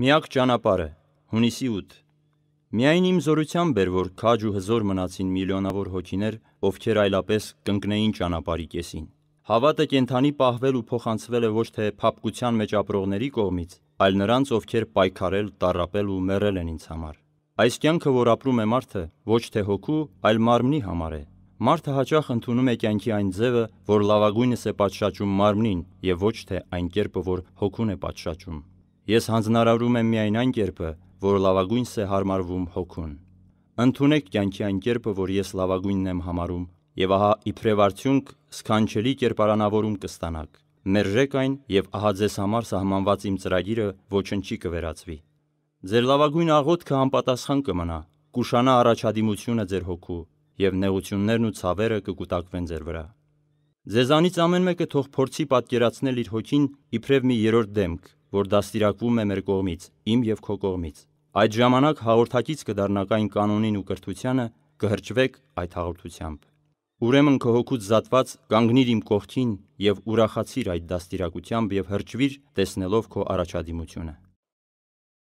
Միակ ճանապարհը հունիսի 8 Միայն իմ զորությամբ էր, որ քաջ ու հզոր մնացին միլիոնավոր հոգիներ, ովքեր այլապես կընկնեին ճանապարհի կեսին։ Հավատը կենթանի պահվել ու փոխանցվել է ոչ թե փապկության մեջ ապրողների կողմից, այլ նրանց, ովքեր պայքարել, տառապել ու մեռել են ինձ համար։ Այս կյանքը, որ ապրում է մարդը, ոչ թե հոգու, այլ մարմնի համար է։ Մարդը հաճախ ընդունում է կյանքի այն ձևը, որ լավագույնս է պատշաճում մարմնին, եւ ոչ թե այն կերպը, որ հոգուն է պատշաճում։ Ես հանձնարարում եմ միայն այն կերպը, որ լավագույնս է հարմարվում հոգուն։ Ընթունեք կյանքի այն կերպը, որ ես լավագույնն եմ համարում, եւ ահա իբրև արդյունք սքանչելի կերպարանավորում կստանաք։ Մերժեք այն եւ ահա ձեզ համար սահմանված իմ ծրագիրը ոչնչի կվերածվի։ Ձեր լավագույն աղոթքը անպատասխան կմնա, կուշանա առաջադիմությունը ձեր հոգու եւ նեղություններն ու ցավերը կկուտակվեն ձեր վրա։ Ձեզանից ամեն մեկը թող փորձի պատկերացնել իր հոգին իբրև մի երրորդ դեմք, որ դաստիարակվում է մեր կողմից, իմ եւ քո կողմից։ Այդ ժամանակ հաղորդակից կդառնաք այն կանոնին ու կրթությանը, կհրճվեք այդ հաղորդությամբ։ Ուրեմն քո հոգուց զատված կանգնիր իմ կողքին եւ ուրախացիր այդ դաստիարակությամբ եւ հրճվիր տեսնելով քո առաջադիմությունը։